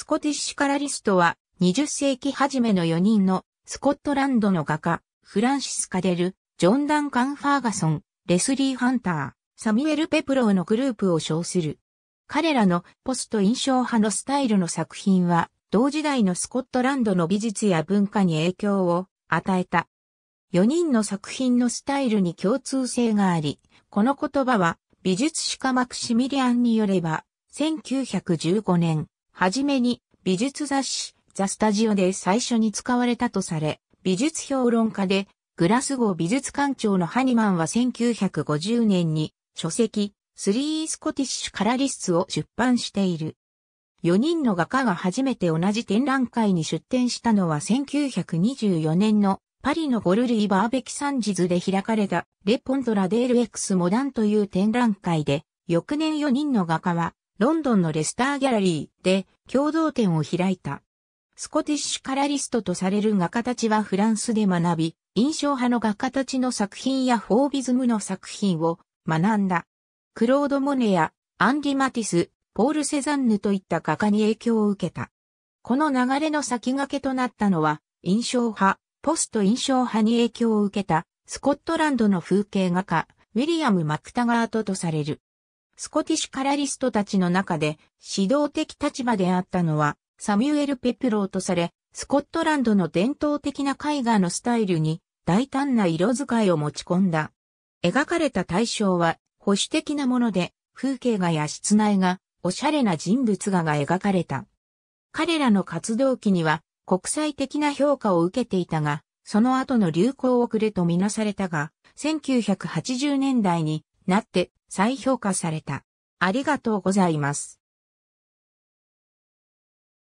スコティッシュカラリストは、20世紀初めの4人の、スコットランドの画家、フランシス・カデル、ジョン・ダンカン・ファーガソン、レスリー・ハンター、サミュエル・ペプローのグループを称する。彼らのポスト印象派のスタイルの作品は、同時代のスコットランドの美術や文化に影響を与えた。4人の作品のスタイルに共通性があり、この言葉は美術史家マクシミリアンによれば、1915年、はじめに美術雑誌ザ・スタジオで最初に使われたとされ、美術評論家でグラスゴー美術館長のハニマンは1950年に書籍スリースコティッシュカラリスツを出版している。4人の画家が初めて同じ展覧会に出展したのは1924年のパリのゴルリー・バーベキサンジズで開かれたレポントラデールエクスモダンという展覧会で、翌年4人の画家はロンドンのレスターギャラリーで共同展を開いた。スコティッシュカラリストとされる画家たちはフランスで学び、印象派の画家たちの作品やフォービズムの作品を学んだ。クロード・モネやアンリ・マティス、ポール・セザンヌといった画家に影響を受けた。この流れの先駆けとなったのは、印象派、ポスト印象派に影響を受けた、スコットランドの風景画家、ウィリアム・マクタガートとされる。スコティッシュカラリストたちの中で指導的立場であったのはサミュエル・ペプローとされ、スコットランドの伝統的な絵画のスタイルに大胆な色使いを持ち込んだ。描かれた対象は保守的なもので、風景画や室内画、おしゃれな人物画が描かれた。彼らの活動期には国際的な評価を受けていたが、その後の流行遅れとみなされたが、1980年代になって再評価された。ありがとうございます。